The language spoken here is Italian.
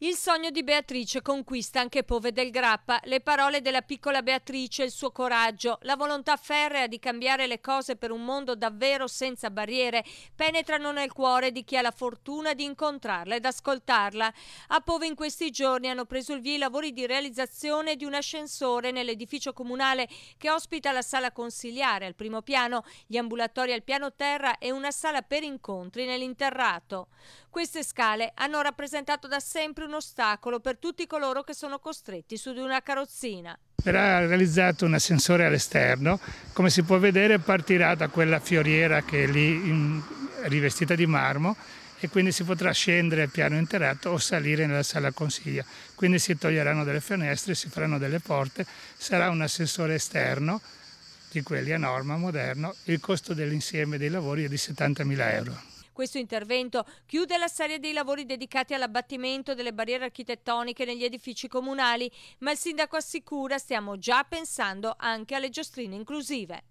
Il sogno di Beatrice conquista anche Pove del Grappa, le parole della piccola Beatrice, il suo coraggio, la volontà ferrea di cambiare le cose per un mondo davvero senza barriere penetrano nel cuore di chi ha la fortuna di incontrarla ed ascoltarla. A Pove in questi giorni hanno preso il via i lavori di realizzazione di un ascensore nell'edificio comunale che ospita la sala consiliare al primo piano, gli ambulatori al piano terra e una sala per incontri nell'interrato. Queste scale hanno rappresentato da sempre un ostacolo per tutti coloro che sono costretti su di una carrozzina. Verrà realizzato un ascensore all'esterno, come si può vedere partirà da quella fioriera che è lì in, rivestita di marmo e quindi si potrà scendere al piano interrato o salire nella sala consiglia. Quindi si toglieranno delle finestre, si faranno delle porte, sarà un ascensore esterno di quelli a norma moderno, il costo dell'insieme dei lavori è di 70.000 euro. Questo intervento chiude la serie dei lavori dedicati all'abbattimento delle barriere architettoniche negli edifici comunali, ma il sindaco assicura stiamo già pensando anche alle giostrine inclusive.